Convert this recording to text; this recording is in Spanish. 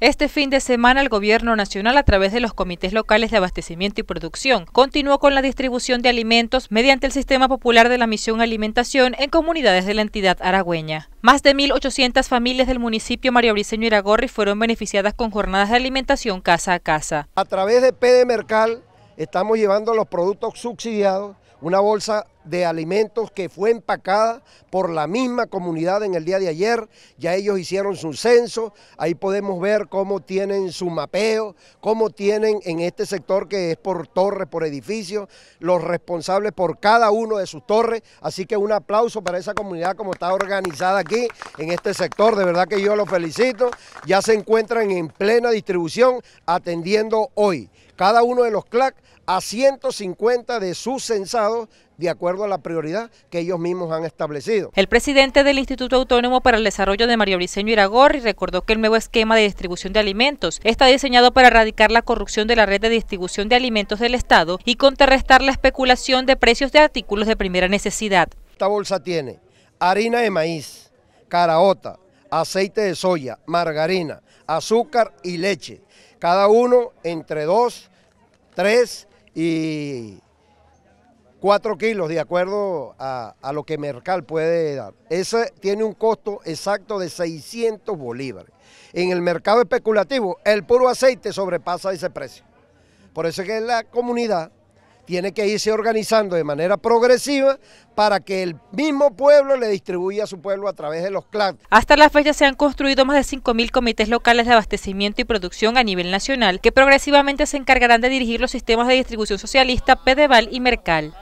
Este fin de semana el Gobierno Nacional a través de los comités locales de abastecimiento y producción continuó con la distribución de alimentos mediante el Sistema Popular de la Misión Alimentación en comunidades de la entidad aragüeña. Más de 1.800 familias del municipio María Briceño Iragorri fueron beneficiadas con jornadas de alimentación casa a casa. A través de PD Mercal estamos llevando los productos subsidiados, una bolsa de alimentos que fue empacada por la misma comunidad en el día de ayer. Ya ellos hicieron su censo, ahí podemos ver cómo tienen su mapeo, cómo tienen en este sector que es por torres, por edificios, los responsables por cada uno de sus torres. Así que un aplauso para esa comunidad como está organizada aquí en este sector. De verdad que yo los felicito. Ya se encuentran en plena distribución atendiendo hoy cada uno de los CLAC a 150 de sus censados de acuerdo a la prioridad que ellos mismos han establecido. El presidente del Instituto Autónomo para el Desarrollo de Mario Briceño Iragorri recordó que el nuevo esquema de distribución de alimentos está diseñado para erradicar la corrupción de la red de distribución de alimentos del Estado y contrarrestar la especulación de precios de artículos de primera necesidad. Esta bolsa tiene harina de maíz, caraota, aceite de soya, margarina, azúcar y leche. Cada uno entre 2, 3 y 4 kilos de acuerdo a, lo que Mercal puede dar. Ese tiene un costo exacto de 600 bolívares. En el mercado especulativo, el puro aceite sobrepasa ese precio. Por eso es que la comunidad tiene que irse organizando de manera progresiva para que el mismo pueblo le distribuya a su pueblo a través de los clanes. Hasta la fecha se han construido más de 5.000 comités locales de abastecimiento y producción a nivel nacional que progresivamente se encargarán de dirigir los sistemas de distribución socialista, Pedeval y Mercal.